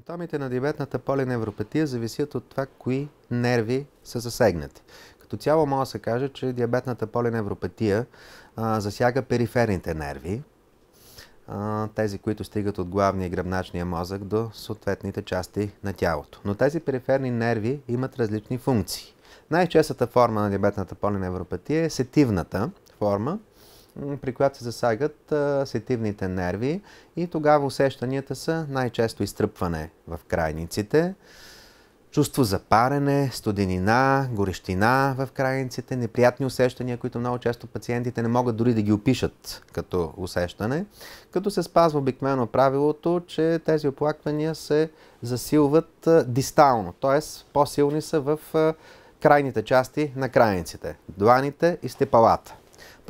Симптомите на диабетната полиневропатия зависят от това, кои нерви са засегнати. Като цяло мога да се каже, че диабетната полиневропатия а, засяга периферните нерви, а, тези, които стигат от главния и гръбначния мозък до съответните части на тялото. Но тези периферни нерви имат различни функции. Най-честата форма на диабетната полиневропатия е сетивната форма, при която се засягат сетивните нерви и тогава усещанията са най-често изтръпване в крайниците, чувство за парене, студенина, горещина в крайниците, неприятни усещания, които много често пациентите не могат дори да ги опишат като усещане, като се спазва обикновено правилото, че тези оплаквания се засилват дистално, т.е. по-силни са в крайните части на крайниците, дланите и степалата.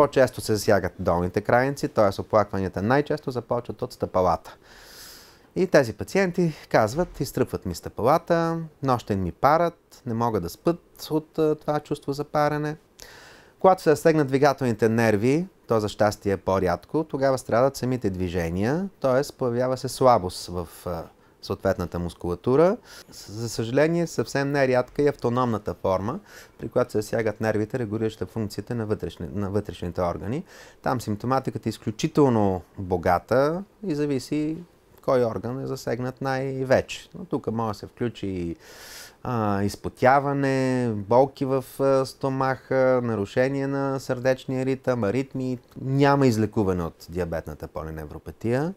По-често се засягат долните крайници, т.е. оплакванията най-често започват от стъпалата. И тези пациенти казват, изтръпват ми стъпалата, нощен ми парат, не могат да спът от това чувство за паране. Когато се засегнат двигателните нерви, то за щастие е по-рядко, тогава страдат самите движения, т.е. появява се слабост в съответната мускулатура. За съжаление, съвсем нерядка и автономната форма, при която се засягат нервите, регулираща функциите на, вътрешни, на вътрешните органи. Там симптоматиката е изключително богата и зависи кой орган е засегнат най-вече. Но тук може да се включи и а, изпотяване, болки в а, стомаха, нарушение на сърдечния ритъм, аритми. Няма излекуване от диабетната полиневропатия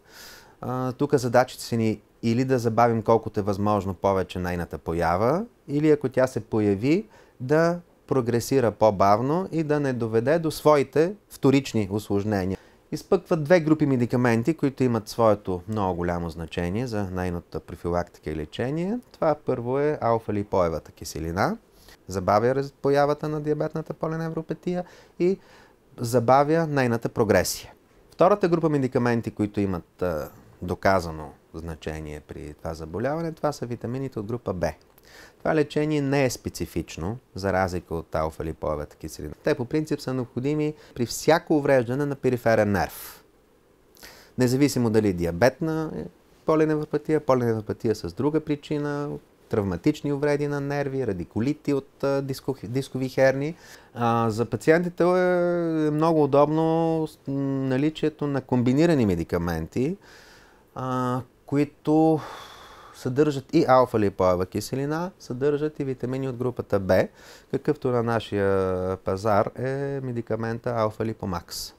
тук задачите са ни е или да забавим колкото е възможно повече нейната поява, или ако тя се появи, да прогресира по-бавно и да не доведе до своите вторични осложнения. Изпъкват две групи медикаменти, които имат своето много голямо значение за нейната профилактика и лечение. Това първо е алфа-липоевата киселина, забавя появата на диабетната полиневропатия и забавя нейната прогресия. Втората група медикаменти, които имат доказано значение при това заболяване, това са витамините от група Б. Това лечение не е специфично, за разлика от алфа-липоевата киселина. Те по принцип са необходими при всяко увреждане на периферен нерв. Независимо дали е диабетна е полиневропатия, полиневропатия с друга причина, травматични увреди на нерви, радиколити от диско, дискови херни. А, за пациентите е, е много удобно наличието на комбинирани медикаменти, а, които съдържат и алфа-липоева киселина, съдържат и витамини от групата Б, какъвто на нашия пазар е медикамента алфа-липомакс.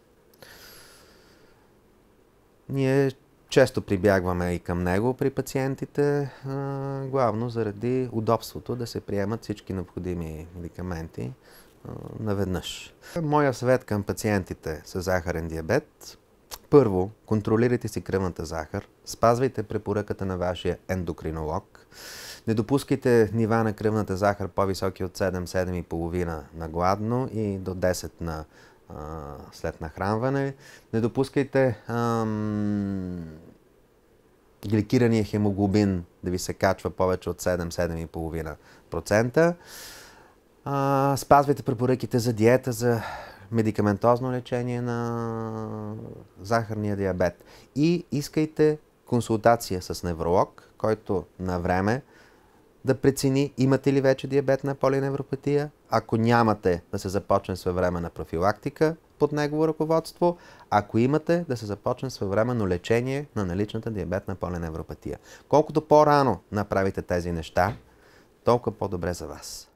Ние често прибягваме и към него при пациентите, главно заради удобството да се приемат всички необходими медикаменти наведнъж. Моя съвет към пациентите с захарен диабет първо, контролирайте си кръвната захар, спазвайте препоръката на вашия ендокринолог, не допускайте нива на кръвната захар по-високи от 7-7,5 на гладно и до 10 на а, след нахранване. Не допускайте ам, гликирания хемоглобин да ви се качва повече от 7-7,5%. Спазвайте препоръките за диета, за медикаментозно лечение на захарния диабет. И искайте консултация с невролог, който на време да прецени имате ли вече диабетна полиневропатия. Ако нямате, да се започне своевременна профилактика под негово ръководство. Ако имате, да се започне своевременно лечение на наличната диабетна полиневропатия. Колкото по-рано направите тези неща, толкова по-добре за вас.